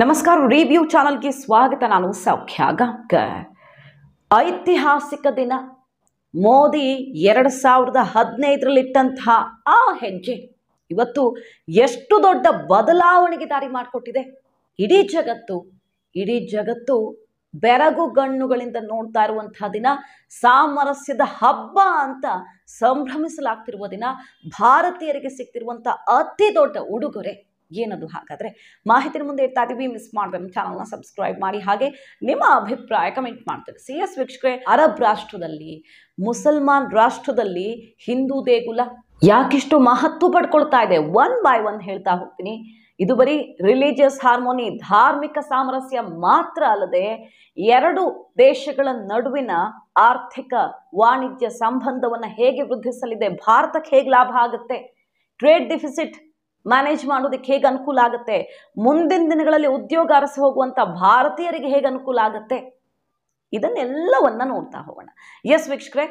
ನಮಸ್ಕಾರ ರಿವ್ಯೂ ಚಾನಲ್ಗೆ ಸ್ವಾಗತ ನಾನು ಸೌಖ್ಯ ಗಾಂಕರ್ ಐತಿಹಾಸಿಕ ದಿನ ಮೋದಿ ಎರಡು ಸಾವಿರದ ಹದಿನೈದರಲ್ಲಿ ಇಟ್ಟಂತಹ ಆ ಹೆಜ್ಜೆ ಇವತ್ತು ಎಷ್ಟು ದೊಡ್ಡ ಬದಲಾವಣೆಗೆ ದಾರಿ ಮಾಡಿಕೊಟ್ಟಿದೆ ಇಡೀ ಜಗತ್ತು ಇಡೀ ಜಗತ್ತು ಬೆರಗು ಗಣ್ಣುಗಳಿಂದ ನೋಡ್ತಾ ಇರುವಂತಹ ದಿನ ಸಾಮರಸ್ಯದ ಹಬ್ಬ ಅಂತ ಸಂಭ್ರಮಿಸಲಾಗ್ತಿರುವ ದಿನ ಭಾರತೀಯರಿಗೆ ಸಿಗ್ತಿರುವಂಥ ಅತಿ ದೊಡ್ಡ ಉಡುಗೊರೆ ಏನದು ಹಾಗಾದರೆ ಮಾಹಿತಿ ಮುಂದೆ ಇರ್ತಾ ಇದ್ದೀವಿ ಮಿಸ್ ಮಾಡಿದ್ರೆ ನಮ್ಮ ಚಾನಲ್ನ ಸಬ್ಸ್ಕ್ರೈಬ್ ಮಾಡಿ ಹಾಗೆ ನಿಮ್ಮ ಅಭಿಪ್ರಾಯ ಕಮೆಂಟ್ ಮಾಡ್ತೇವೆ ಸಿ ಎಸ್ ವೀಕ್ಷಕರೇ ಅರಬ್ ರಾಷ್ಟ್ರದಲ್ಲಿ ಮುಸಲ್ಮಾನ್ ರಾಷ್ಟ್ರದಲ್ಲಿ ಹಿಂದೂ ದೇಗುಲ ಯಾಕಿಷ್ಟು ಮಹತ್ವ ಪಡ್ಕೊಳ್ತಾ ಇದೆ ಒನ್ ಬೈ ಒನ್ ಹೇಳ್ತಾ ಹೋಗ್ತೀನಿ ಇದು ಬರೀ ರಿಲಿಜಿಯಸ್ ಹಾರ್ಮೋನಿ ಧಾರ್ಮಿಕ ಸಾಮರಸ್ಯ ಮಾತ್ರ ಅಲ್ಲದೆ ಎರಡು ದೇಶಗಳ ನಡುವಿನ ಆರ್ಥಿಕ ವಾಣಿಜ್ಯ ಸಂಬಂಧವನ್ನು ಹೇಗೆ ವೃದ್ಧಿಸಲಿದೆ ಭಾರತಕ್ಕೆ ಹೇಗೆ ಲಾಭ ಆಗುತ್ತೆ ಟ್ರೇಡ್ ಡಿಫಿಸಿಟ್ ಮ್ಯಾನೇಜ್ ಮಾಡೋದಕ್ಕೆ ಹೇಗೆ ಅನುಕೂಲ ಆಗುತ್ತೆ ಮುಂದಿನ ದಿನಗಳಲ್ಲಿ ಉದ್ಯೋಗ ಅರಸಿ ಹೋಗುವಂಥ ಭಾರತೀಯರಿಗೆ ಹೇಗೆ ಅನುಕೂಲ ಆಗುತ್ತೆ ಇದನ್ನೆಲ್ಲವನ್ನ ನೋಡ್ತಾ ಹೋಗೋಣ ಎಸ್ ವೀಕ್ಷಕರೇ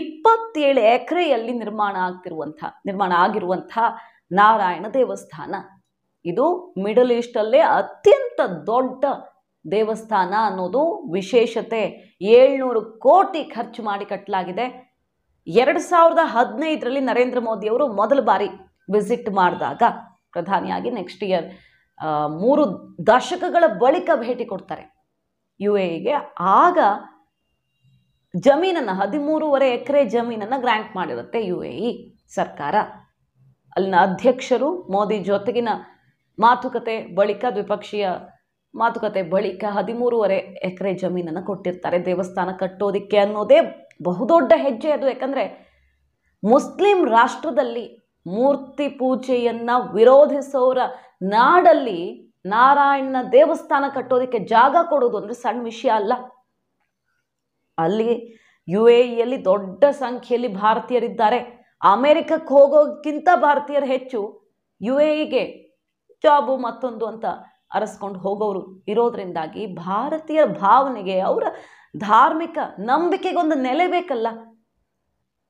ಇಪ್ಪತ್ತೇಳು ಎಕರೆಯಲ್ಲಿ ನಿರ್ಮಾಣ ಆಗ್ತಿರುವಂಥ ನಿರ್ಮಾಣ ಆಗಿರುವಂಥ ನಾರಾಯಣ ದೇವಸ್ಥಾನ ಇದು ಮಿಡಲ್ ಈಸ್ಟಲ್ಲೇ ಅತ್ಯಂತ ದೊಡ್ಡ ದೇವಸ್ಥಾನ ಅನ್ನೋದು ವಿಶೇಷತೆ ಏಳ್ನೂರು ಕೋಟಿ ಖರ್ಚು ಮಾಡಿ ಕಟ್ಟಲಾಗಿದೆ ಎರಡು ಸಾವಿರದ ಹದಿನೈದರಲ್ಲಿ ನರೇಂದ್ರ ಮೋದಿಯವರು ಮೊದಲ ಬಾರಿ ವಿಸಿಟ್ ಮಾಡಿದಾಗ ಪ್ರಧಾನಿಯಾಗಿ ನೆಕ್ಸ್ಟ್ ಇಯರ್ ಮೂರು ದಶಕಗಳ ಬಳಿಕ ಭೇಟಿ ಕೊಡ್ತಾರೆ ಯು ಎಗೆ ಆಗ ಜಮೀನನ್ನು ಹದಿಮೂರುವರೆ ಎಕರೆ ಜಮೀನನ್ನು ಗ್ರ್ಯಾಂಟ್ ಮಾಡಿರುತ್ತೆ ಯು ಎ ಇ ಸರ್ಕಾರ ಅಲ್ಲಿನ ಅಧ್ಯಕ್ಷರು ಮೋದಿ ಜೊತೆಗಿನ ಮಾತುಕತೆ ಬಳಿಕ ದ್ವಿಪಕ್ಷೀಯ ಮಾತುಕತೆ ಬಳಿಕ ಹದಿಮೂರುವರೆ ಎಕರೆ ಜಮೀನನ್ನು ಕೊಟ್ಟಿರ್ತಾರೆ ದೇವಸ್ಥಾನ ಕಟ್ಟೋದಕ್ಕೆ ಅನ್ನೋದೇ ಬಹುದೊಡ್ಡ ಹೆಜ್ಜೆ ಅದು ಯಾಕಂದರೆ ಮುಸ್ಲಿಂ ರಾಷ್ಟ್ರದಲ್ಲಿ ಮೂರ್ತಿ ಪೂಜೆಯನ್ನು ವಿರೋಧಿಸೋರ ನಾಡಲ್ಲಿ ನಾರಾಯಣನ ದೇವಸ್ಥಾನ ಕಟ್ಟೋದಕ್ಕೆ ಜಾಗ ಕೊಡೋದು ಅಂದರೆ ಸಣ್ಣ ವಿಷಯ ಅಲ್ಲ ಅಲ್ಲಿ ಯು ಎ ಇಯಲ್ಲಿ ದೊಡ್ಡ ಸಂಖ್ಯೆಯಲ್ಲಿ ಭಾರತೀಯರಿದ್ದಾರೆ ಅಮೇರಿಕಕ್ಕೆ ಹೋಗೋಕ್ಕಿಂತ ಭಾರತೀಯರು ಹೆಚ್ಚು ಯು ಎ ಇಗೆ ಜಾಬು ಮತ್ತೊಂದು ಅಂತ ಅರಸ್ಕೊಂಡು ಹೋಗೋರು ಇರೋದ್ರಿಂದಾಗಿ ಭಾರತೀಯರ ಭಾವನೆಗೆ ಅವರ ಧಾರ್ಮಿಕ ನಂಬಿಕೆಗೊಂದು ನೆಲೆ ಬೇಕಲ್ಲ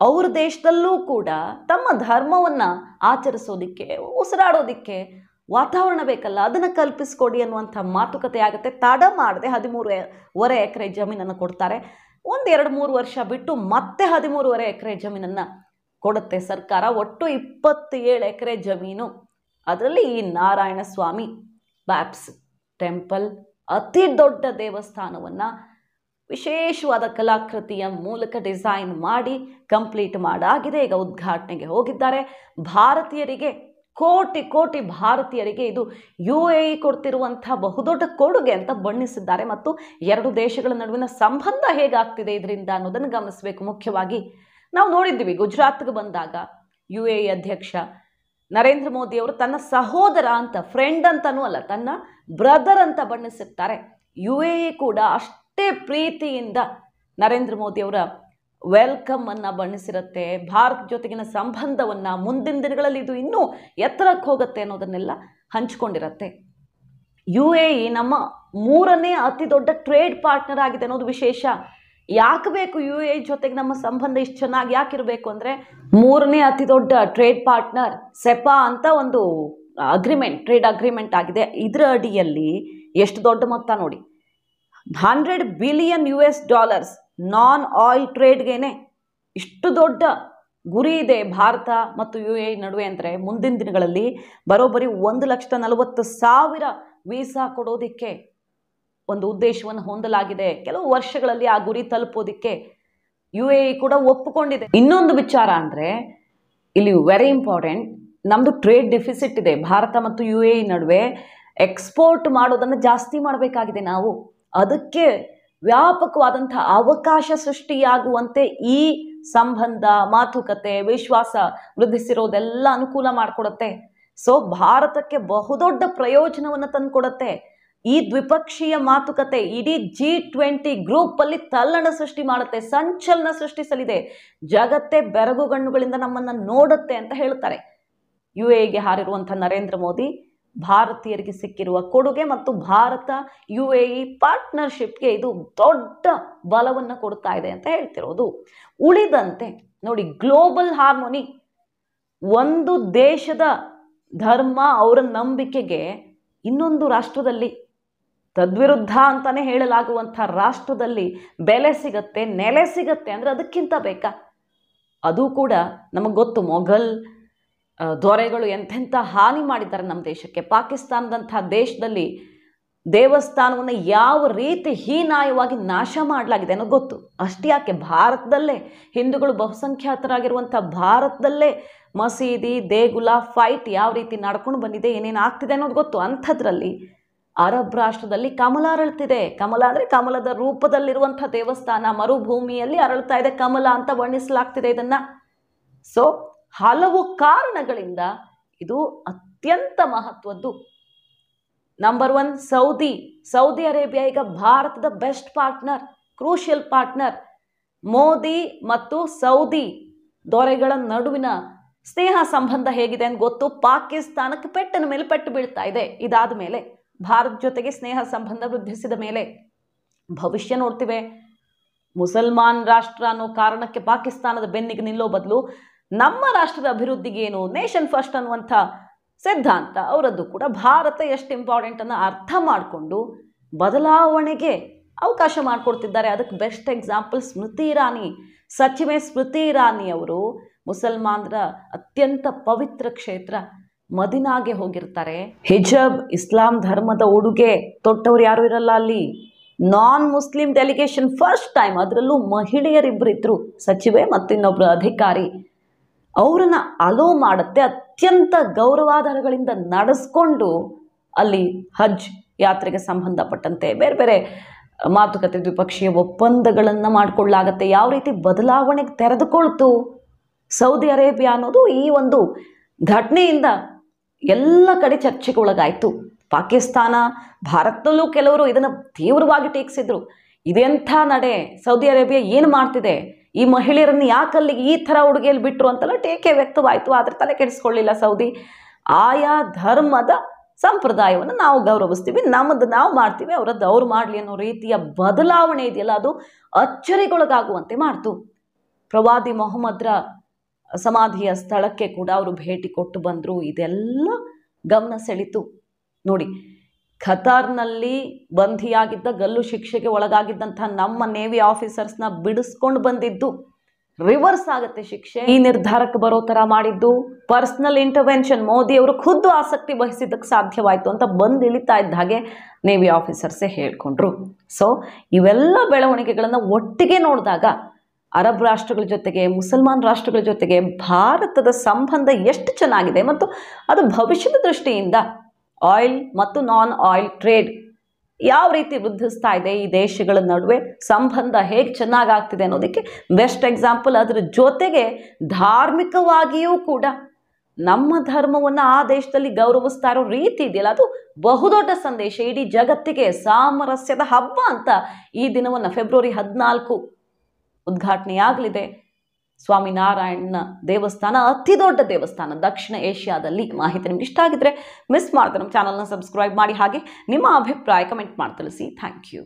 ಅವ್ರ ದೇಶದಲ್ಲೂ ಕೂಡ ತಮ್ಮ ಧರ್ಮವನ್ನು ಆಚರಿಸೋದಿಕ್ಕೆ ಉಸಿರಾಡೋದಿಕ್ಕೆ ವಾತಾವರಣ ಬೇಕಲ್ಲ ಅದನ್ನು ಕಲ್ಪಿಸ್ಕೊಡಿ ಅನ್ನುವಂಥ ಮಾತುಕತೆ ಆಗುತ್ತೆ ತಡ ಮಾಡದೆ ಹದಿಮೂರು ವರೆ ಎಕರೆ ಜಮೀನನ್ನು ಕೊಡ್ತಾರೆ ಒಂದು ಎರಡು ಮೂರು ವರ್ಷ ಬಿಟ್ಟು ಮತ್ತೆ ಹದಿಮೂರುವರೆ ಎಕರೆ ಜಮೀನನ್ನು ಕೊಡುತ್ತೆ ಸರ್ಕಾರ ಒಟ್ಟು ಇಪ್ಪತ್ತೇಳು ಎಕರೆ ಜಮೀನು ಅದರಲ್ಲಿ ಈ ನಾರಾಯಣ ಸ್ವಾಮಿ ಬ್ಯಾಪ್ಸ್ ಟೆಂಪಲ್ ಅತಿ ದೊಡ್ಡ ದೇವಸ್ಥಾನವನ್ನು ವಿಶೇಷವಾದ ಕಲಾಕೃತಿಯ ಮೂಲಕ ಡಿಸೈನ್ ಮಾಡಿ ಕಂಪ್ಲೀಟ್ ಮಾಡಾಗಿದೆ ಈಗ ಉದ್ಘಾಟನೆಗೆ ಹೋಗಿದ್ದಾರೆ ಭಾರತೀಯರಿಗೆ ಕೋಟಿ ಕೋಟಿ ಭಾರತೀಯರಿಗೆ ಇದು ಯು ಎ ಇ ಕೊಡ್ತಿರುವಂಥ ಬಹುದೊಡ್ಡ ಕೊಡುಗೆ ಅಂತ ಬಣ್ಣಿಸಿದ್ದಾರೆ ಮತ್ತು ಎರಡು ದೇಶಗಳ ನಡುವಿನ ಸಂಬಂಧ ಹೇಗಾಗ್ತಿದೆ ಇದರಿಂದ ಅನ್ನೋದನ್ನು ಗಮನಿಸಬೇಕು ಮುಖ್ಯವಾಗಿ ನಾವು ನೋಡಿದ್ದೀವಿ ಗುಜರಾತ್ಗೆ ಬಂದಾಗ ಯು ಎ ಇ ಅಧ್ಯಕ್ಷ ನರೇಂದ್ರ ಮೋದಿಯವರು ತನ್ನ ಸಹೋದರ ಅಂತ ಫ್ರೆಂಡ್ ಅಂತನೂ ಅಲ್ಲ ತನ್ನ ಬ್ರದರ್ ಅಂತ ಬಣ್ಣಿಸುತ್ತಾರೆ ಯು ಎ ಇ ಕೂಡ ಅಷ್ಟು ಅಷ್ಟೇ ಪ್ರೀತಿಯಿಂದ ನರೇಂದ್ರ ಮೋದಿಯವರ ವೆಲ್ಕಮನ್ನು ಬಣ್ಣಿಸಿರುತ್ತೆ ಭಾರತ ಜೊತೆಗಿನ ಸಂಬಂಧವನ್ನು ಮುಂದಿನ ದಿನಗಳಲ್ಲಿ ಇದು ಇನ್ನೂ ಎತ್ತರಕ್ಕೆ ಹೋಗುತ್ತೆ ಅನ್ನೋದನ್ನೆಲ್ಲ ಹಂಚ್ಕೊಂಡಿರತ್ತೆ ಯು ಎ ಇ ನಮ್ಮ ಮೂರನೇ ಅತಿ ದೊಡ್ಡ ಟ್ರೇಡ್ ಪಾರ್ಟ್ನರ್ ಆಗಿದೆ ಅನ್ನೋದು ವಿಶೇಷ ಯಾಕೆ ಬೇಕು ಯು ಎ ಜೊತೆಗೆ ನಮ್ಮ ಸಂಬಂಧ ಇಷ್ಟು ಚೆನ್ನಾಗಿ ಯಾಕಿರಬೇಕು ಅಂದರೆ ಮೂರನೇ ಅತಿ ದೊಡ್ಡ ಟ್ರೇಡ್ ಪಾರ್ಟ್ನರ್ ಸೆಪಾ ಅಂತ ಒಂದು ಅಗ್ರಿಮೆಂಟ್ ಟ್ರೇಡ್ ಅಗ್ರಿಮೆಂಟ್ ಆಗಿದೆ ಇದರ ಅಡಿಯಲ್ಲಿ ಎಷ್ಟು ದೊಡ್ಡ ಮೊತ್ತ ನೋಡಿ hundred billion U S dollars non oil ಟ್ರೇಡ್ಗೇನೆ ಇಷ್ಟು ದೊಡ್ಡ ಗುರಿ ಇದೆ ಭಾರತ ಮತ್ತು ಯು ಎ ನಡುವೆ ಅಂದರೆ ಮುಂದಿನ ದಿನಗಳಲ್ಲಿ ಬರೋಬ್ಬರಿ ಒಂದು ಲಕ್ಷದ ನಲವತ್ತು ಸಾವಿರ ವೀಸಾ ಕೊಡೋದಕ್ಕೆ ಒಂದು ಉದ್ದೇಶವನ್ನು ಹೊಂದಲಾಗಿದೆ ಕೆಲವು ವರ್ಷಗಳಲ್ಲಿ ಆ ಗುರಿ ತಲುಪೋದಕ್ಕೆ ಯು ಎ ಕೂಡ ಒಪ್ಪಿಕೊಂಡಿದೆ ಇನ್ನೊಂದು ವಿಚಾರ ಅಂದರೆ ಇಲ್ಲಿ ವೆರಿ ಇಂಪಾರ್ಟೆಂಟ್ ನಮ್ಮದು ಟ್ರೇಡ್ ಡೆಫಿಸಿಟ್ ಇದೆ ಭಾರತ ಮತ್ತು ಯು ಎ ನಡುವೆ ಎಕ್ಸ್ಪೋರ್ಟ್ ಮಾಡೋದನ್ನು ಜಾಸ್ತಿ ಮಾಡಬೇಕಾಗಿದೆ ನಾವು ಅದಕ್ಕೆ ವ್ಯಾಪಕವಾದಂಥ ಅವಕಾಶ ಸೃಷ್ಟಿಯಾಗುವಂತೆ ಈ ಸಂಬಂಧ ಮಾತುಕತೆ ವಿಶ್ವಾಸ ವೃದ್ಧಿಸಿರೋದೆಲ್ಲ ಅನುಕೂಲ ಮಾಡಿಕೊಡುತ್ತೆ ಸೊ ಭಾರತಕ್ಕೆ ಬಹುದೊಡ್ಡ ಪ್ರಯೋಜನವನ್ನು ತಂದುಕೊಡುತ್ತೆ ಈ ದ್ವಿಪಕ್ಷೀಯ ಮಾತುಕತೆ ಇಡೀ ಜಿ ಟ್ವೆಂಟಿ ಗ್ರೂಪಲ್ಲಿ ತಲ್ಲಣ ಸೃಷ್ಟಿ ಮಾಡುತ್ತೆ ಸಂಚಲನ ಸೃಷ್ಟಿಸಲಿದೆ ಜಗತ್ತೇ ಬೆರಗು ಗಣ್ಣುಗಳಿಂದ ನಮ್ಮನ್ನು ನೋಡುತ್ತೆ ಅಂತ ಹೇಳ್ತಾರೆ ಯು ಎಗೆ ಹಾರಿರುವಂಥ ನರೇಂದ್ರ ಮೋದಿ ಭಾರತೀಯರಿಗೆ ಸಿಕ್ಕಿರುವ ಕೊಡುಗೆ ಮತ್ತು ಭಾರತ ಯು ಎ ಇ ಪಾರ್ಟ್ನರ್ಶಿಪ್ಗೆ ಇದು ದೊಡ್ಡ ಬಲವನ್ನು ಕೊಡ್ತಾ ಇದೆ ಅಂತ ಹೇಳ್ತಿರೋದು ಉಳಿದಂತೆ ನೋಡಿ ಗ್ಲೋಬಲ್ ಹಾರ್ಮೋನಿ ಒಂದು ದೇಶದ ಧರ್ಮ ಅವರ ನಂಬಿಕೆಗೆ ಇನ್ನೊಂದು ರಾಷ್ಟ್ರದಲ್ಲಿ ತದ್ವಿರುದ್ಧ ಅಂತಾನೆ ಹೇಳಲಾಗುವಂಥ ರಾಷ್ಟ್ರದಲ್ಲಿ ಬೆಲೆ ಸಿಗತ್ತೆ ನೆಲೆ ಸಿಗತ್ತೆ ಅಂದರೆ ಅದಕ್ಕಿಂತ ಬೇಕಾ ಅದು ಕೂಡ ನಮಗೆ ಗೊತ್ತು ಮೊಘಲ್ ದೊರೆಗಳು ಎಂಥೆಂಥ ಹಾನಿ ಮಾಡಿದ್ದಾರೆ ನಮ್ಮ ದೇಶಕ್ಕೆ ಪಾಕಿಸ್ತಾನದಂಥ ದೇಶದಲ್ಲಿ ದೇವಸ್ಥಾನವನ್ನು ಯಾವ ರೀತಿ ಹೀನಾಯವಾಗಿ ನಾಶ ಮಾಡಲಾಗಿದೆ ಅನ್ನೋ ಗೊತ್ತು ಅಷ್ಟೇ ಯಾಕೆ ಭಾರತದಲ್ಲೇ ಹಿಂದೂಗಳು ಬಹುಸಂಖ್ಯಾತರಾಗಿರುವಂಥ ಭಾರತದಲ್ಲೇ ಮಸೀದಿ ದೇಗುಲ ಫೈಟ್ ಯಾವ ರೀತಿ ನಡ್ಕೊಂಡು ಬಂದಿದೆ ಏನೇನು ಆಗ್ತಿದೆ ಅನ್ನೋದು ಗೊತ್ತು ಅಂಥದ್ರಲ್ಲಿ ಅರಬ್ ರಾಷ್ಟ್ರದಲ್ಲಿ ಕಮಲ ಅರಳ್ತಿದೆ ಕಮಲ ಅಂದರೆ ಕಮಲದ ರೂಪದಲ್ಲಿರುವಂಥ ದೇವಸ್ಥಾನ ಮರುಭೂಮಿಯಲ್ಲಿ ಅರಳ್ತಾ ಇದೆ ಕಮಲ ಅಂತ ವರ್ಣಿಸಲಾಗ್ತಿದೆ ಇದನ್ನು ಸೊ ಹಲವು ಕಾರಣಗಳಿಂದ ಇದು ಅತ್ಯಂತ ಮಹತ್ವದ್ದು number one Saudi Saudi Arabia ಈಗ ಭಾರತದ best partner crucial partner Modi ಮತ್ತು ಸೌದಿ ದೊರೆಗಳ ನಡುವಿನ ಸ್ನೇಹ ಸಂಬಂಧ ಹೇಗಿದೆ ಅಂತ ಗೊತ್ತು ಪಾಕಿಸ್ತಾನಕ್ಕೆ ಪೆಟ್ಟನ ಮೇಲೆ ಪೆಟ್ಟು ಬೀಳ್ತಾ ಇದೆ ಇದಾದ ಮೇಲೆ ಭಾರತ ಜೊತೆಗೆ ಸ್ನೇಹ ಸಂಬಂಧ ವೃದ್ಧಿಸಿದ ಮೇಲೆ ಭವಿಷ್ಯ ನೋಡ್ತೀವಿ ಮುಸಲ್ಮಾನ್ ರಾಷ್ಟ್ರ ಅನ್ನೋ ಕಾರಣಕ್ಕೆ ಪಾಕಿಸ್ತಾನದ ಬೆನ್ನಿಗೆ ನಿಲ್ಲೋ ಬದಲು ನಮ್ಮ ರಾಷ್ಟ್ರದ ಅಭಿವೃದ್ಧಿಗೆ ಏನು ನೇಷನ್ ಫಸ್ಟ್ ಅನ್ನುವಂಥ ಸಿದ್ಧಾಂತ ಅವರದ್ದು ಕೂಡ ಭಾರತ ಎಷ್ಟು ಇಂಪಾರ್ಟೆಂಟ್ ಅರ್ಥ ಮಾಡಿಕೊಂಡು ಬದಲಾವಣೆಗೆ ಅವಕಾಶ ಮಾಡಿಕೊಡ್ತಿದ್ದಾರೆ ಅದಕ್ಕೆ ಬೆಸ್ಟ್ ಎಕ್ಸಾಂಪಲ್ ಸ್ಮೃತಿ ಇರಾನಿ ಸಚಿವೆ ಸ್ಮೃತಿ ಇರಾನಿ ಅವರು ಮುಸಲ್ಮಾನರ ಅತ್ಯಂತ ಪವಿತ್ರ ಕ್ಷೇತ್ರ ಮದಿನಾಗೆ ಹೋಗಿರ್ತಾರೆ ಹಿಜಬ್ ಇಸ್ಲಾಂ ಧರ್ಮದ ಉಡುಗೆ ತೊಟ್ಟವರು ಯಾರು ಇರಲ್ಲ ಅಲ್ಲಿ non Muslim delegation first time ಅದರಲ್ಲೂ ಮಹಿಳೆಯರಿಬ್ಬರಿದ್ರು ಸಚಿವೆ ಮತ್ತಿನ್ನೊಬ್ಬರು ಅಧಿಕಾರಿ ಅವರನ್ನು ಅಲೋ ಮಾಡುತ್ತೆ ಅತ್ಯಂತ ಗೌರವಾಧಾರಗಳಿಂದ ನಡೆಸ್ಕೊಂಡು ಅಲ್ಲಿ ಹಜ್ ಯಾತ್ರೆಗೆ ಸಂಬಂಧಪಟ್ಟಂತೆ ಬೇರೆ ಬೇರೆ ಮಾತುಕತೆ ದ್ವಿಪಕ್ಷೀಯ ಒಪ್ಪಂದಗಳನ್ನು ಮಾಡಿಕೊಳ್ಳಲಾಗತ್ತೆ ಯಾವ ರೀತಿ ಬದಲಾವಣೆಗೆ ತೆರೆದುಕೊಳ್ತು ಸೌದಿ ಅರೇಬಿಯಾ ಅನ್ನೋದು ಈ ಒಂದು ಘಟನೆಯಿಂದ ಎಲ್ಲ ಕಡೆ ಚರ್ಚೆಗೆ ಒಳಗಾಯಿತು ಪಾಕಿಸ್ತಾನ ಭಾರತದಲ್ಲೂ ಕೆಲವರು ಇದನ್ನು ತೀವ್ರವಾಗಿ ಟೀಕಿಸಿದರು ಇದೆಂಥ ನಡೆ ಸೌದಿ ಅರೇಬಿಯಾ ಏನು ಮಾಡ್ತಿದೆ ಈ ಮಹಿಳೆಯರನ್ನು ಯಾಕಲ್ಲಿಗೆ ಈ ಥರ ಉಡುಗೆಯಲ್ಲಿ ಬಿಟ್ಟರು ಅಂತೆಲ್ಲ ಟೇಕೆ ವ್ಯಕ್ತವಾಯಿತು ಆದರೆ ತಲೆ ಕೆಡಿಸ್ಕೊಳ್ಳಿಲ್ಲ ಸೌದಿ ಆಯಾ ಧರ್ಮದ ಸಂಪ್ರದಾಯವನ್ನು ನಾವು ಗೌರವಿಸ್ತೀವಿ ನಮ್ಮದು ನಾವು ಮಾಡ್ತೀವಿ ಅವರದ್ದು ಅವ್ರು ಮಾಡಲಿ ಅನ್ನೋ ರೀತಿಯ ಬದಲಾವಣೆ ಇದೆಯಲ್ಲ ಅದು ಅಚ್ಚರಿಗೊಳಗಾಗುವಂತೆ ಮಾಡ್ತು ಪ್ರವಾದಿ ಮೊಹಮ್ಮದ್ರ ಸಮಾಧಿಯ ಸ್ಥಳಕ್ಕೆ ಕೂಡ ಅವರು ಭೇಟಿ ಕೊಟ್ಟು ಬಂದರು ಇದೆಲ್ಲ ಗಮನ ಸೆಳೀತು ನೋಡಿ ಖತಾರ್ನಲ್ಲಿ ಬಂಧಿಯಾಗಿದ್ದ ಗಲ್ಲು ಶಿಕ್ಷೆಗೆ ಒಳಗಾಗಿದ್ದಂಥ ನಮ್ಮ ನೇವಿ ಆಫೀಸರ್ಸ್ನ ಬಿಡಿಸ್ಕೊಂಡು ಬಂದಿದ್ದು ರಿವರ್ಸ್ ಆಗುತ್ತೆ ಶಿಕ್ಷೆ ಈ ನಿರ್ಧಾರಕ್ಕೆ ಬರೋ ಥರ ಮಾಡಿದ್ದು ಪರ್ಸ್ನಲ್ ಇಂಟರ್ವೆನ್ಷನ್ ಮೋದಿ ಅವರು ಖುದ್ದು ಆಸಕ್ತಿ ವಹಿಸಿದ್ದಕ್ಕೆ ಸಾಧ್ಯವಾಯಿತು ಅಂತ ಬಂದು ಇಳಿತಾ ಇದ್ದ ಹಾಗೆ ನೇವಿ ಆಫೀಸರ್ಸೇ ಹೇಳ್ಕೊಂಡ್ರು ಸೊ ಇವೆಲ್ಲ ಬೆಳವಣಿಗೆಗಳನ್ನು ಒಟ್ಟಿಗೆ ನೋಡಿದಾಗ ಅರಬ್ ರಾಷ್ಟ್ರಗಳ ಜೊತೆಗೆ ಮುಸಲ್ಮಾನ್ ರಾಷ್ಟ್ರಗಳ ಜೊತೆಗೆ ಭಾರತದ ಸಂಬಂಧ ಎಷ್ಟು ಚೆನ್ನಾಗಿದೆ ಮತ್ತು ಅದು ಭವಿಷ್ಯದ ದೃಷ್ಟಿಯಿಂದ ಆಯಿಲ್ ಮತ್ತು ನಾನ್ ಆಯಿಲ್ ಟ್ರೇಡ್ ಯಾವ ರೀತಿ ವೃದ್ಧಿಸ್ತಾ ಇದೆ ಈ ದೇಶಗಳ ನಡುವೆ ಸಂಬಂಧ ಹೇಗೆ ಚೆನ್ನಾಗಾಗ್ತಿದೆ ಅನ್ನೋದಕ್ಕೆ ಬೆಸ್ಟ್ ಎಕ್ಸಾಂಪಲ್ ಅದರ ಜೊತೆಗೆ ಧಾರ್ಮಿಕವಾಗಿಯೂ ಕೂಡ ನಮ್ಮ ಧರ್ಮವನ್ನು ಆ ದೇಶದಲ್ಲಿ ಗೌರವಿಸ್ತಾ ಇರೋ ರೀತಿ ಇದೆಯಲ್ಲ ಅದು ಬಹುದೊಡ್ಡ ಸಂದೇಶ ಇಡೀ ಜಗತ್ತಿಗೆ ಸಾಮರಸ್ಯದ ಹಬ್ಬ ಅಂತ ಈ ದಿನವನ್ನು ಫೆಬ್ರವರಿ ಹದಿನಾಲ್ಕು ಉದ್ಘಾಟನೆಯಾಗಲಿದೆ ನಾರಾಯಣನ ದೇವಸ್ಥಾನ ಅತಿ ದೊಡ್ಡ ದೇವಸ್ಥಾನ ದಕ್ಷಿಣ ಏಷ್ಯಾದಲ್ಲಿ ಮಾಹಿತಿ ನಿಮ್ಗೆ ಇಷ್ಟ ಆಗಿದ್ರೆ ಮಿಸ್ ಮಾಡ್ತಾರೆ ನಮ್ಮ ಚಾನಲ್ನ ಸಬ್ಸ್ಕ್ರೈಬ್ ಮಾಡಿ ಹಾಗೆ ನಿಮ್ಮ ಅಭಿಪ್ರಾಯ ಕಮೆಂಟ್ ಮಾಡಿ ತಿಳಿಸಿ ಥ್ಯಾಂಕ್ ಯು